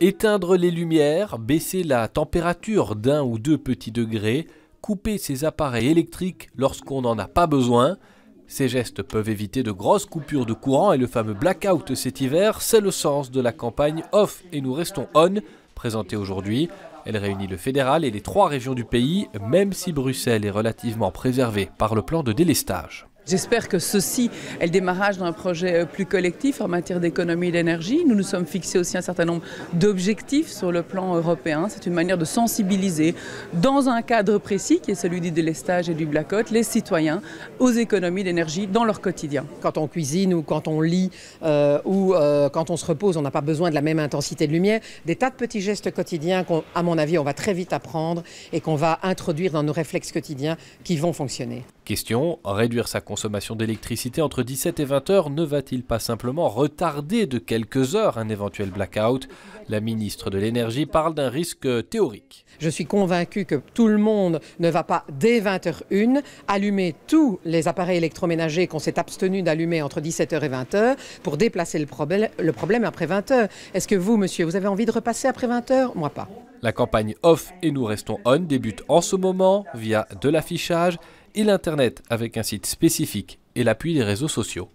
Éteindre les lumières, baisser la température d'un ou deux petits degrés, couper ses appareils électriques lorsqu'on n'en a pas besoin. Ces gestes peuvent éviter de grosses coupures de courant et le fameux blackout cet hiver, c'est le sens de la campagne Off et nous restons on, présentée aujourd'hui. Elle réunit le fédéral et les trois régions du pays, même si Bruxelles est relativement préservée par le plan de délestage. J'espère que ceci est le démarrage d'un projet euh, plus collectif en matière d'économie d'énergie. Nous nous sommes fixés aussi un certain nombre d'objectifs sur le plan européen. C'est une manière de sensibiliser, dans un cadre précis qui est celui du délestage et du blackout, les citoyens aux économies d'énergie dans leur quotidien. Quand on cuisine ou quand on lit euh, ou euh, quand on se repose, on n'a pas besoin de la même intensité de lumière. Des tas de petits gestes quotidiens qu'à mon avis, on va très vite apprendre et qu'on va introduire dans nos réflexes quotidiens qui vont fonctionner. Question, réduire sa consommation d'électricité entre 17 et 20 heures ne va-t-il pas simplement retarder de quelques heures un éventuel blackout La ministre de l'Énergie parle d'un risque théorique. Je suis convaincu que tout le monde ne va pas dès 20h01 allumer tous les appareils électroménagers qu'on s'est abstenu d'allumer entre 17h et 20h pour déplacer le, le problème après 20h. Est-ce que vous, monsieur, vous avez envie de repasser après 20h Moi pas. La campagne off et nous restons on débute en ce moment via de l'affichage et l'Internet avec un site spécifique et l'appui des réseaux sociaux.